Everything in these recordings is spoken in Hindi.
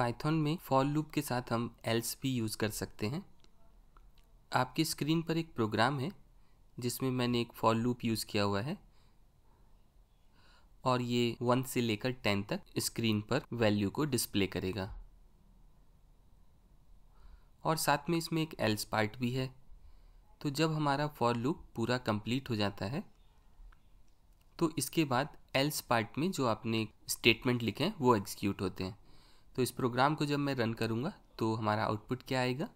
पाइथन में फॉल लूप के साथ हम एल्स भी यूज़ कर सकते हैं आपकी स्क्रीन पर एक प्रोग्राम है जिसमें मैंने एक फॉल लूप यूज़ किया हुआ है और ये वन से लेकर टेन तक स्क्रीन पर वैल्यू को डिस्प्ले करेगा और साथ में इसमें एक एल्स पार्ट भी है तो जब हमारा फॉर लूप पूरा कंप्लीट हो जाता है तो इसके बाद एल्स पार्ट में जो आपने स्टेटमेंट लिखे हैं वो एग्जीक्यूट होते हैं तो इस प्रोग्राम को जब मैं रन करूँगा तो हमारा आउटपुट क्या आएगा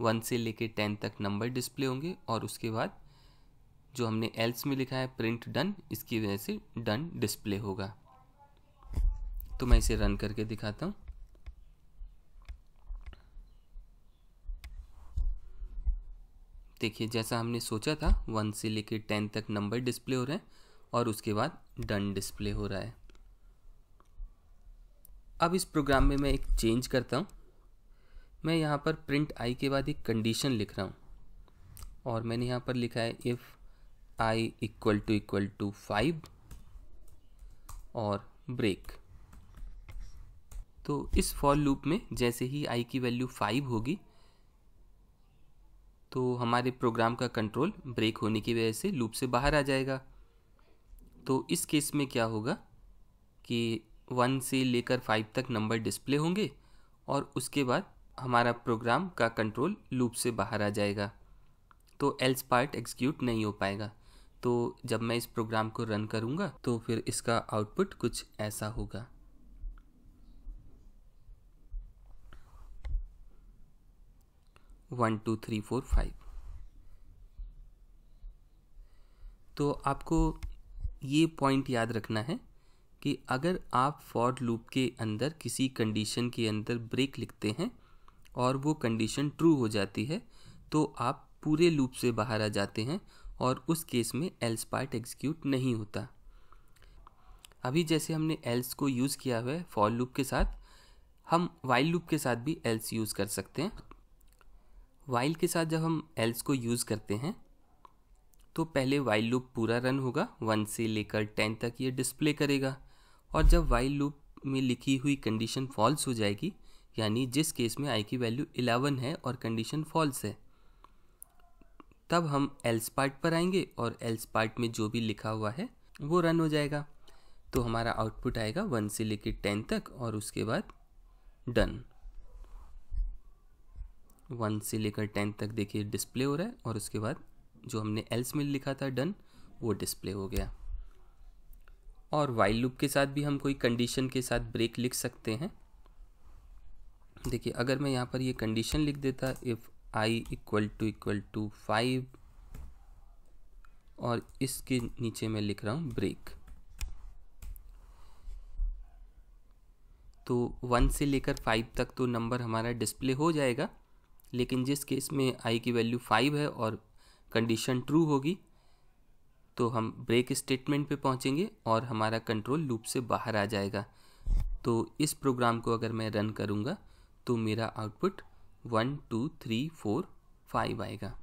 वन से लेके टेन तक नंबर डिस्प्ले होंगे और उसके बाद जो हमने एल्स में लिखा है प्रिंट डन इसकी वजह से डन डिस्प्ले होगा तो मैं इसे रन करके दिखाता हूँ देखिए जैसा हमने सोचा था वन से लेके टेन तक नंबर डिस्प्ले हो रहे हैं और उसके बाद डन डिस्प्ले हो रहा है अब इस प्रोग्राम में मैं एक चेंज करता हूँ मैं यहाँ पर प्रिंट आई के बाद एक कंडीशन लिख रहा हूँ और मैंने यहाँ पर लिखा है if I equal to equal to five और ब्रेक तो इस फॉर लूप में जैसे ही आई की वैल्यू फाइव होगी तो हमारे प्रोग्राम का कंट्रोल ब्रेक होने की वजह से लूप से बाहर आ जाएगा तो इस केस में क्या होगा कि वन से लेकर फाइव तक नंबर डिस्प्ले होंगे और उसके बाद हमारा प्रोग्राम का कंट्रोल लूप से बाहर आ जाएगा तो एल्स पार्ट एग्जीक्यूट नहीं हो पाएगा तो जब मैं इस प्रोग्राम को रन करूँगा तो फिर इसका आउटपुट कुछ ऐसा होगा one two three four five तो आपको ये पॉइंट याद रखना है कि अगर आप फॉर लूप के अंदर किसी कंडीशन के अंदर ब्रेक लिखते हैं और वो कंडीशन ट्रू हो जाती है तो आप पूरे लूप से बाहर आ जाते हैं और उस केस में एल्स पार्ट एग्जीक्यूट नहीं होता अभी जैसे हमने एल्स को यूज़ किया हुआ है फॉर लूप के साथ हम वाइल लूप के साथ भी एल्स यूज़ कर सकते हैं वाइल के साथ जब हम एल्स को यूज़ करते हैं तो पहले वाइल लूप पूरा रन होगा वन से लेकर टेन तक ये डिस्प्ले करेगा और जब वाइल लूप में लिखी हुई कंडीशन फॉल्स हो जाएगी यानी जिस केस में आई की वैल्यू 11 है और कंडीशन फॉल्स है तब हम एल्स पार्ट पर आएंगे और एल्स पार्ट में जो भी लिखा हुआ है वो रन हो जाएगा तो हमारा आउटपुट आएगा वन से लेकर टेन तक और उसके बाद डन वन से लेकर टेन तक देखिए डिस्प्ले हो रहा है और उसके बाद जो हमने एल्स में लिखा था डन वो डिस्प्ले हो गया और वाइल लूप के साथ भी हम कोई कंडीशन के साथ ब्रेक लिख सकते हैं देखिए अगर मैं यहाँ पर ये कंडीशन लिख देता if I equal to equal to five और इसके नीचे मैं लिख रहा हूँ ब्रेक तो वन से लेकर फाइव तक तो नंबर हमारा डिस्प्ले हो जाएगा लेकिन जिस केस में आई की वैल्यू फाइव है और कंडीशन ट्रू होगी तो हम ब्रेक स्टेटमेंट पे पहुंचेंगे और हमारा कंट्रोल लूप से बाहर आ जाएगा तो इस प्रोग्राम को अगर मैं रन करूंगा तो मेरा output one two three four five आएगा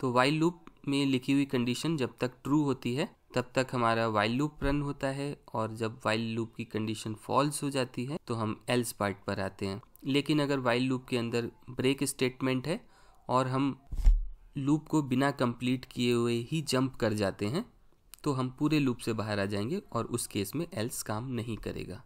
तो वाइल लूप में लिखी हुई कंडीशन जब तक ट्रू होती है तब तक हमारा वाइल लूप रन होता है और जब वाइल लूप की कंडीशन फॉल्स हो जाती है तो हम एल्स पार्ट पर आते हैं लेकिन अगर वाइल लूप के अंदर ब्रेक स्टेटमेंट है और हम लूप को बिना कंप्लीट किए हुए ही जंप कर जाते हैं तो हम पूरे लूप से बाहर आ जाएंगे और उस केस में एल्स काम नहीं करेगा